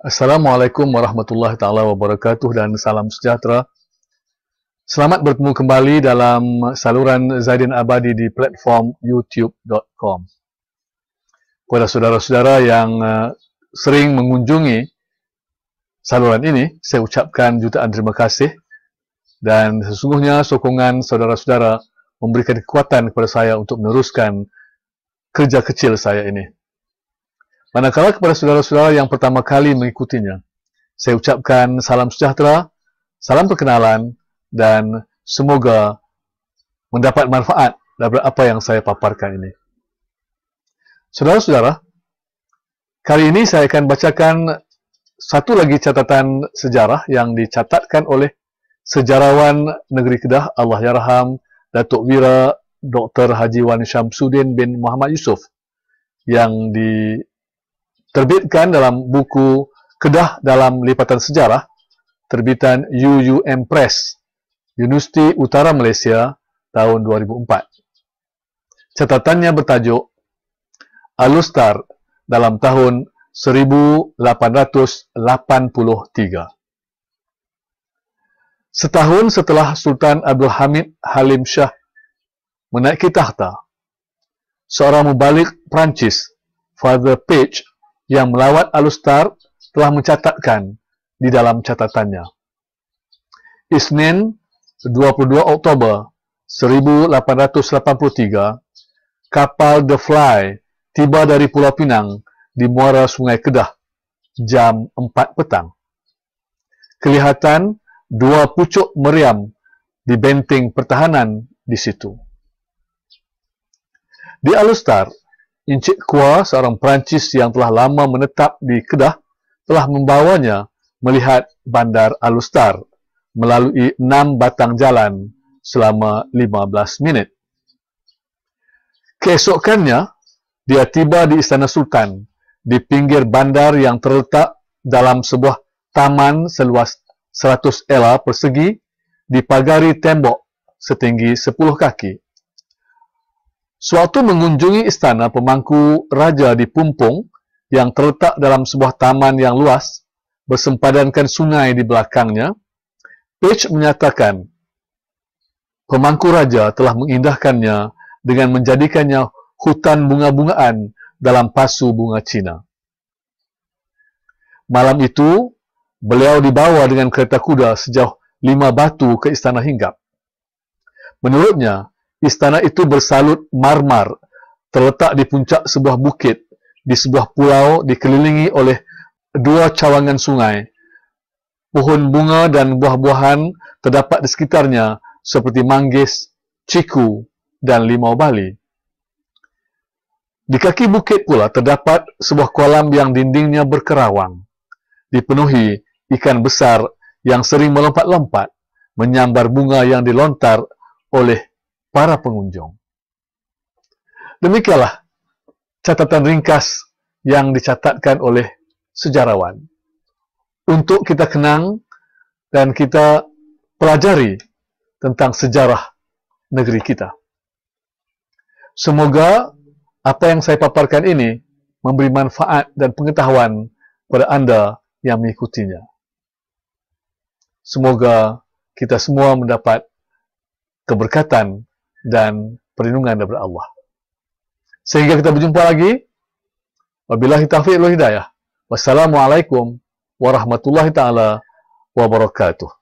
Assalamualaikum warahmatullahi taala wabarakatuh dan salam sejahtera. Selamat bertemu kembali dalam saluran Zaidin Abadi di platform youtube.com. Kepada saudara-saudara yang eh, sering mengunjungi saluran ini, saya ucapkan jutaan terima kasih dan sesungguhnya sokongan saudara-saudara memberikan kekuatan kepada saya untuk meneruskan kerja kecil saya ini. Manakala kepada saudara-saudara yang pertama kali mengikutinya, saya ucapkan salam sejahtera, salam perkenalan, dan semoga mendapat manfaat daripada apa yang saya paparkan ini. Saudara-saudara, kali ini saya akan bacakan satu lagi catatan sejarah yang dicatatkan oleh sejarawan negeri Kedah Allah Yarham Datuk Wira Dr. Haji Wan Syamsuddin bin Muhammad Yusuf yang di terbitkan dalam buku Kedah dalam Lipatan Sejarah terbitan UUM Press Universiti Utara Malaysia tahun 2004. Catatannya bertajuk Alustar dalam tahun 1883. Setahun setelah Sultan Abdul Hamid Halim Shah menaiki tahta, seorang mubalik Perancis, Father Page yang melawat Alustar telah mencatatkan di dalam catatannya. Isnin 22 Oktober 1883, kapal The Fly tiba dari Pulau Pinang di muara Sungai Kedah jam 4 petang. Kelihatan dua pucuk meriam di benteng pertahanan di situ. Di Alustar, Encik Kua, seorang Perancis yang telah lama menetap di Kedah, telah membawanya melihat Bandar Alustar melalui enam batang jalan selama lima belas minit. Keesokannya, dia tiba di Istana Sultan di pinggir bandar yang terletak dalam sebuah taman seluas seratus ela persegi dipagari tembok setinggi sepuluh kaki. Suatu mengunjungi istana pemangku raja di Pumpung yang terletak dalam sebuah taman yang luas bersempadankan sungai di belakangnya, Page menyatakan pemangku raja telah mengindahkannya dengan menjadikannya hutan bunga-bungaan dalam pasu bunga Cina. Malam itu, beliau dibawa dengan kereta kuda sejauh lima batu ke istana hinggap. Menurutnya, Istana itu bersalut marmar, terletak di puncak sebuah bukit, di sebuah pulau dikelilingi oleh dua cawangan sungai. Pohon bunga dan buah-buahan terdapat di sekitarnya seperti manggis, ciku dan limau bali. Di kaki bukit pula terdapat sebuah kolam yang dindingnya berkerawang, dipenuhi ikan besar yang sering melompat-lompat, menyambar bunga yang dilontar oleh para pengunjung. Demikianlah catatan ringkas yang dicatatkan oleh sejarawan. Untuk kita kenang dan kita pelajari tentang sejarah negeri kita. Semoga apa yang saya paparkan ini memberi manfaat dan pengetahuan kepada anda yang mengikutinya. Semoga kita semua mendapat keberkatan dan perlindungan daripada Allah. Sehingga kita berjumpa lagi. Wabillahi taufiq wal hidayah. Wassalamualaikum warahmatullahi taala wabarakatuh.